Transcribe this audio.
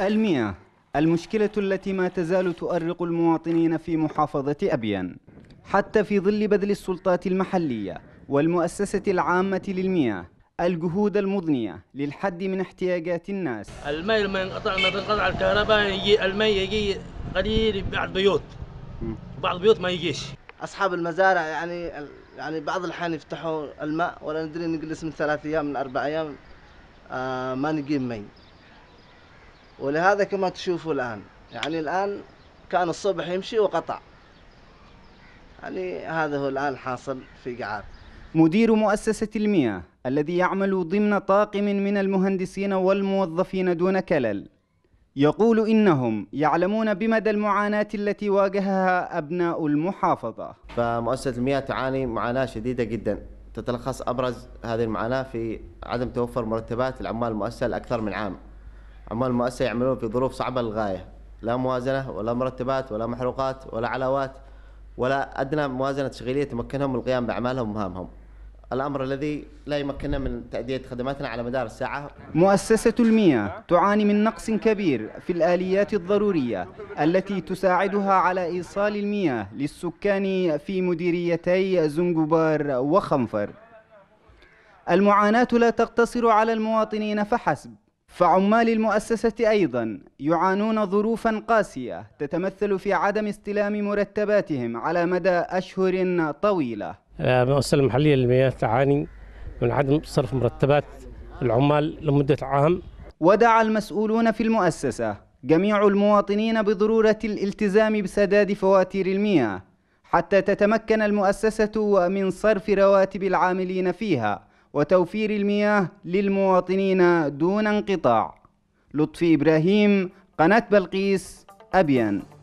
المياه المشكلة التي ما تزال تؤرق المواطنين في محافظة أبيان حتى في ظل بذل السلطات المحلية والمؤسسة العامة للمياه الجهود المضنية للحد من احتياجات الناس الماء لما ينقطع لما تنقطع الكهرباء يجي الماء يجي قليل بعض بيوت بعض بيوت ما يجيش أصحاب المزارع يعني يعني بعض الأحيان يفتحوا الماء ولا ندري نجلس من ثلاث أيام من أربع أيام آه ما نجيب مي ولهذا كما تشوفوا الآن يعني الآن كان الصبح يمشي وقطع يعني هذا هو الآن حاصل في قعار مدير مؤسسة المياه الذي يعمل ضمن طاقم من المهندسين والموظفين دون كلل يقول إنهم يعلمون بمدى المعاناة التي واجهها أبناء المحافظة فمؤسسة المياه تعاني معاناة شديدة جدا تتلخص أبرز هذه المعاناة في عدم توفر مرتبات العمال المؤسسة لأكثر من عام عمال المؤسسه يعملون في ظروف صعبه للغايه لا موازنه ولا مرتبات ولا محروقات ولا علاوات ولا ادنى موازنه تشغيليه تمكنهم من القيام باعمالهم ومهامهم. الامر الذي لا يمكننا من تاديه خدماتنا على مدار الساعه. مؤسسه المياه تعاني من نقص كبير في الاليات الضروريه التي تساعدها على ايصال المياه للسكان في مديريتي زنجبار وخنفر. المعاناه لا تقتصر على المواطنين فحسب، فعمال المؤسسة أيضا يعانون ظروفا قاسية تتمثل في عدم استلام مرتباتهم على مدى أشهر طويلة المؤسسة آه، المحلية للمياه تعاني من عدم صرف مرتبات العمال لمدة عام ودعا المسؤولون في المؤسسة جميع المواطنين بضرورة الالتزام بسداد فواتير المياه حتى تتمكن المؤسسة من صرف رواتب العاملين فيها وتوفير المياه للمواطنين دون انقطاع لطفي إبراهيم قناة بلقيس أبيان